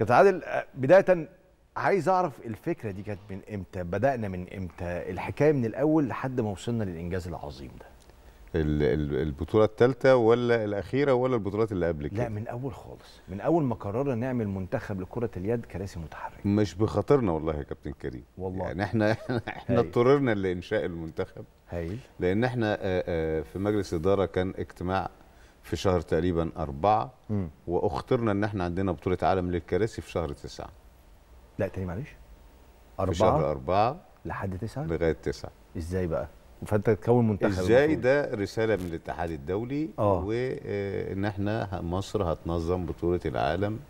كابتن عادل آه، بدايه عايز اعرف الفكره دي كانت من امتى بدانا من امتى الحكايه من الاول لحد ما وصلنا للانجاز العظيم ده البطوله الثالثه ولا الاخيره ولا البطولات اللي قبل كده لا من اول خالص من اول ما قررنا نعمل منتخب لكره اليد كراسي متحركه مش بخاطرنا والله يا كابتن كريم والله يعني احنا احنا اضطررنا لانشاء المنتخب هايل لان احنا في مجلس اداره كان اجتماع في شهر تقريبا أربعة م. واخترنا ان احنا عندنا بطولة عالم للكراسي في شهر تسعة لا تاني معلش أربعة في شهر أربعة لحد تسعة لغاية تسعة ازاي بقى؟ فانت تكون منتخب ازاي ده رساله من الاتحاد الدولي آه. وان آه، احنا مصر هتنظم بطوله العالم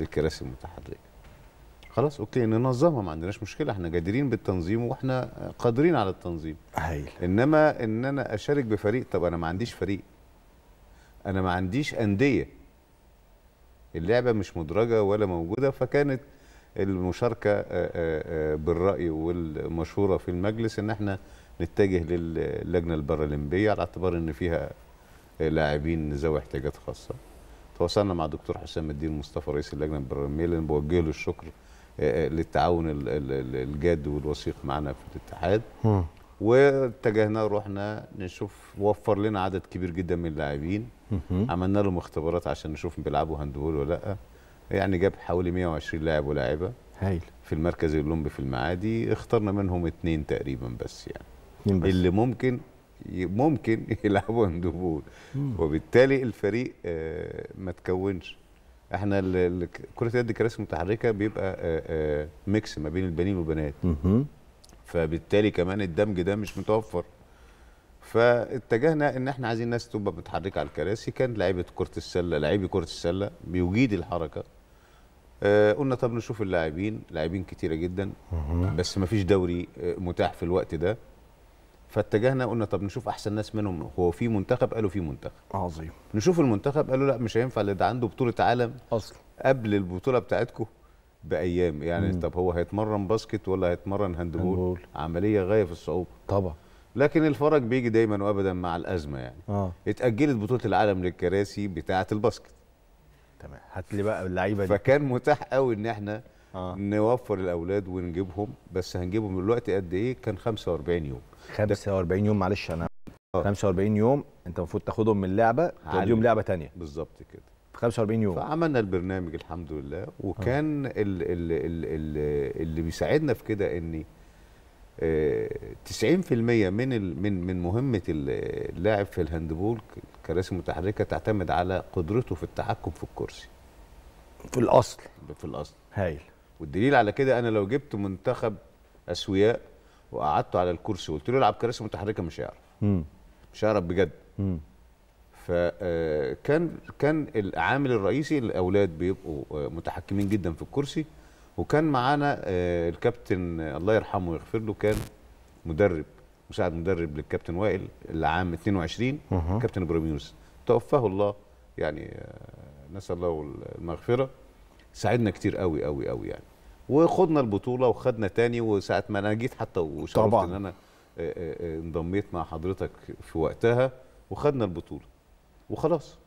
للكراسي المتحركه خلاص اوكي ننظمها ما عندناش مشكله احنا جادرين بالتنظيم واحنا قادرين على التنظيم هايل انما ان انا اشارك بفريق طب انا ما عنديش فريق انا ما عنديش انديه اللعبه مش مدرجه ولا موجوده فكانت المشاركه آه، آه، آه، بالراي والمشوره في المجلس ان احنا نتجه للجنه البارالمبيه على اعتبار ان فيها لاعبين ذوي احتياجات خاصه تواصلنا مع دكتور حسام الدين مصطفى رئيس اللجنه البارالمبيه اللي بوجه له الشكر للتعاون الجاد والوثيق معنا في الاتحاد واتجهنا رحنا نشوف وفر لنا عدد كبير جدا من اللاعبين عملنا لهم اختبارات عشان نشوف بيلعبوا هاندبول ولا لا يعني جاب حوالي 120 لاعب ولاعبه هايل في المركز الاولمبي في المعادي اخترنا منهم اثنين تقريبا بس يعني بس. اللي ممكن ممكن يلعبوا هاندبول وبالتالي الفريق آه، ما تكونش احنا كره اليد كراسي متحركه بيبقى آه، آه، ميكس ما بين البنين والبنات فبالتالي كمان الدمج ده مش متوفر فاتجهنا ان احنا عايزين ناس تبقى متحركه على الكراسي كان لعيبه كره السله لعيبي كره السله بيجيد الحركه آه قلنا طب نشوف اللاعبين لاعبين كتيره جدا بس ما فيش دوري آه، متاح في الوقت ده فاتجهنا قلنا طب نشوف احسن ناس منهم هو في منتخب قالوا في منتخب عظيم نشوف المنتخب قالوا لا مش هينفع اللي ده عنده بطوله عالم اصلا قبل البطوله بتاعتكم بايام يعني مم. طب هو هيتمرن باسكت ولا هيتمرن هاندبول, هنبول. عمليه غايه في الصعوبه طبعا لكن الفرج بيجي دايما وابدا مع الازمه يعني آه. اتاجلت بطوله العالم للكراسي بتاعه الباسكت تمام هات لي بقى اللعيبه دي فكان متاح قوي ان احنا آه. نوفر الاولاد ونجيبهم بس هنجيبهم دلوقتي قد ايه كان 45 يوم 45 يوم معلش انا آه. 45 يوم انت المفروض تاخدهم من لعبه توديهم لعبه ثانيه بالظبط كده 45 يوم فعملنا البرنامج الحمد لله وكان ال ال ال ال اللي بيساعدنا في كده ان 90% آه، من ال من من مهمه اللاعب في الهاندبول الكراسي المتحركه تعتمد على قدرته في التحكم في الكرسي في الاصل في الاصل هايل والدليل على كده انا لو جبت منتخب اسوياء وقعدته على الكرسي وقلت له العب كراسي متحركه مش هيعرف مش هيعرف بجد مم. فكان آه، كان العامل الرئيسي الاولاد بيبقوا آه، متحكمين جدا في الكرسي وكان معانا آه، الكابتن الله يرحمه ويغفر له كان مدرب مساعد مدرب للكابتن وائل العام 22 كابتن ابراهيم يونس توفاه الله يعني نسال الله المغفره ساعدنا كتير قوي قوي قوي يعني وخدنا البطوله وخدنا تاني وساعه ما انا جيت حتى وشرفت ان انا انضميت مع حضرتك في وقتها وخدنا البطوله وخلاص